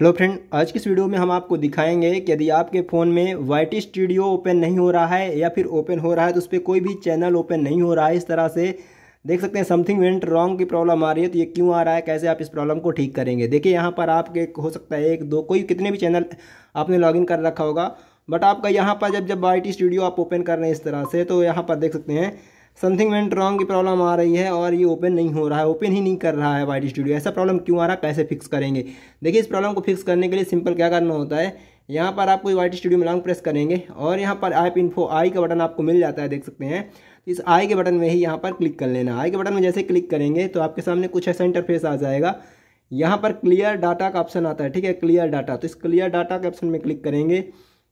hello friend आज की इस वीडियो में हम आपको दिखाएंगे कि यदि आपके फ़ोन में वाई स्टूडियो ओपन नहीं हो रहा है या फिर ओपन हो रहा है तो उस पर कोई भी चैनल ओपन नहीं हो रहा है इस तरह से देख सकते हैं समथिंग वेंट रॉन्ग की प्रॉब्लम आ रही है तो ये क्यों आ रहा है कैसे आप इस प्रॉब्लम को ठीक करेंगे देखिए यहाँ पर आपके हो सकता है एक दो कोई कितने भी चैनल आपने लॉगिन कर रखा होगा बट आपका यहाँ पर जब जब वाई स्टूडियो आप ओपन कर रहे हैं इस तरह से तो यहाँ पर देख सकते हैं समथिंग वेंट रॉन्ग की प्रॉब्लम आ रही है और ये ओपन नहीं हो रहा है ओपन ही नहीं कर रहा है वाइट स्टूडियो ऐसा प्रॉब्लम क्यों आ रहा है कैसे फिक्स करेंगे देखिए इस प्रॉब्लम को फिक्स करने के लिए सिंपल क्या करना होता है यहाँ पर आपको वाइट स्टूडियो में लॉन्ग प्रेस करेंगे और यहाँ पर ऐप इन्फो आई का बटन आपको मिल जाता है देख सकते हैं तो इस आई के बटन में ही यहाँ पर क्लिक कर लेना आई के बटन में जैसे क्लिक करेंगे तो आपके सामने कुछ ऐसा इंटरफेस आ जाएगा यहाँ पर क्लियर डाटा का ऑप्शन आता है ठीक है क्लियर डाटा तो इस क्लियर डाटा के ऑप्शन में क्लिक करेंगे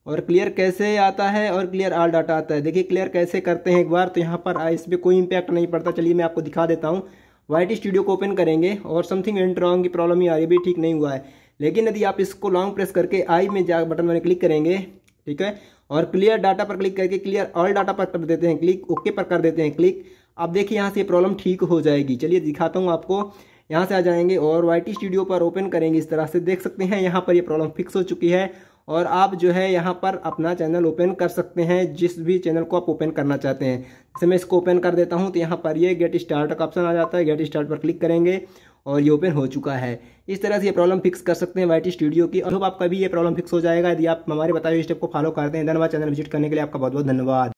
और क्लियर कैसे आता है और क्लियर आल डाटा आता है देखिए क्लियर कैसे करते हैं एक बार तो यहाँ पर इस पर कोई इम्पैक्ट नहीं पड़ता चलिए मैं आपको दिखा देता हूँ वाइट स्टूडियो को ओपन करेंगे और समथिंग एंड रॉन्ग की प्रॉब्लम ही आ रही भी ठीक नहीं हुआ है लेकिन यदि आप इसको लॉन्ग प्रेस करके आई में जा बटन मैंने क्लिक करेंगे ठीक है और क्लियर डाटा पर क्लिक करके क्लियर ऑल डाटा पर कर देते हैं क्लिक ओके पर कर देते हैं क्लिक अब देखिए यहाँ से प्रॉब्लम ठीक हो जाएगी चलिए दिखाता हूँ आपको यहाँ से आ जाएंगे और वाई स्टूडियो पर ओपन करेंगे इस तरह से देख सकते हैं यहाँ पर ये प्रॉब्लम फिक्स हो चुकी है और आप जो है यहाँ पर अपना चैनल ओपन कर सकते हैं जिस भी चैनल को आप ओपन करना चाहते हैं जैसे मैं इसको ओपन कर देता हूँ तो यहाँ पर ये गेट स्टार्ट का ऑप्शन आ जाता है गेट स्टार्ट पर क्लिक करेंगे और ये ओपन हो चुका है इस तरह से ये प्रॉब्लम फिक्स कर सकते हैं वाई टी स्टूडियो की और आपका भी ये प्रॉब्लम फिक्स हो जाएगा यदि आप हमारे बताए स्टेप को फॉलो करते हैं धन्यवाद चैनल विजिट करने के लिए आपका बहुत बहुत धन्यवाद